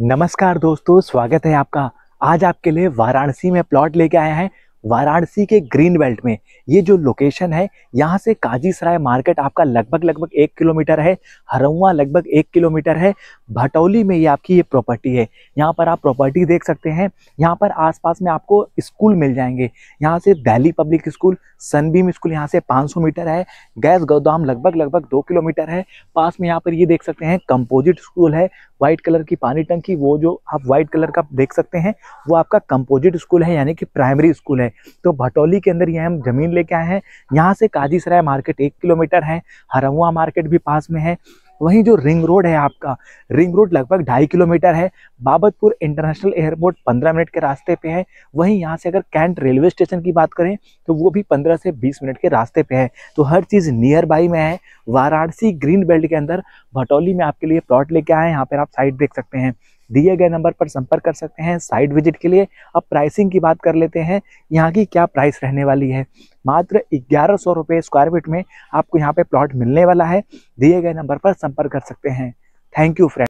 नमस्कार दोस्तों स्वागत है आपका आज आपके लिए वाराणसी में प्लॉट लेके आया है वाराणसी के ग्रीन बेल्ट में ये जो लोकेशन है यहाँ से काजीसराय मार्केट आपका लगभग लगभग एक किलोमीटर है हरउआ लगभग एक किलोमीटर है भटौली में ये आपकी ये प्रॉपर्टी है यहाँ पर आप प्रॉपर्टी देख सकते हैं यहाँ पर आसपास में आपको स्कूल मिल जाएंगे यहाँ से Delhi public school Sunbeam school यहाँ से पाँच मीटर है गैस गोदाम लगभग लगभग दो किलोमीटर है पास में यहाँ पर ये देख सकते हैं कंपोजिट स्कूल है वाइट कलर की पानी टंकी वो जो आप वाइट कलर का देख सकते हैं वो आपका कंपोजिट स्कूल है यानी कि प्राइमरी स्कूल है तो भटोली के अंदर ये हम ज़मीन लेके आए हैं यहाँ से काजीसराय मार्केट एक किलोमीटर है हरमुआ मार्केट भी पास में है वहीं जो रिंग रोड है आपका रिंग रोड लगभग ढाई किलोमीटर है बाबतपुर इंटरनेशनल एयरपोर्ट पंद्रह मिनट के रास्ते पे है वहीं यहाँ से अगर कैंट रेलवे स्टेशन की बात करें तो वो भी पंद्रह से बीस मिनट के रास्ते पे है तो हर चीज़ नियर बाई में है वाराणसी ग्रीन बेल्ट के अंदर भटौली में आपके लिए प्लॉट लेके आए हैं यहाँ पर आप साइड देख सकते हैं दिए गए नंबर पर संपर्क कर सकते हैं साइट विजिट के लिए अब प्राइसिंग की बात कर लेते हैं यहाँ की क्या प्राइस रहने वाली है मात्र ग्यारह सौ रुपये स्क्वायर फीट में आपको यहाँ पे प्लॉट मिलने वाला है दिए गए नंबर पर संपर्क कर सकते हैं थैंक यू फ्रेंड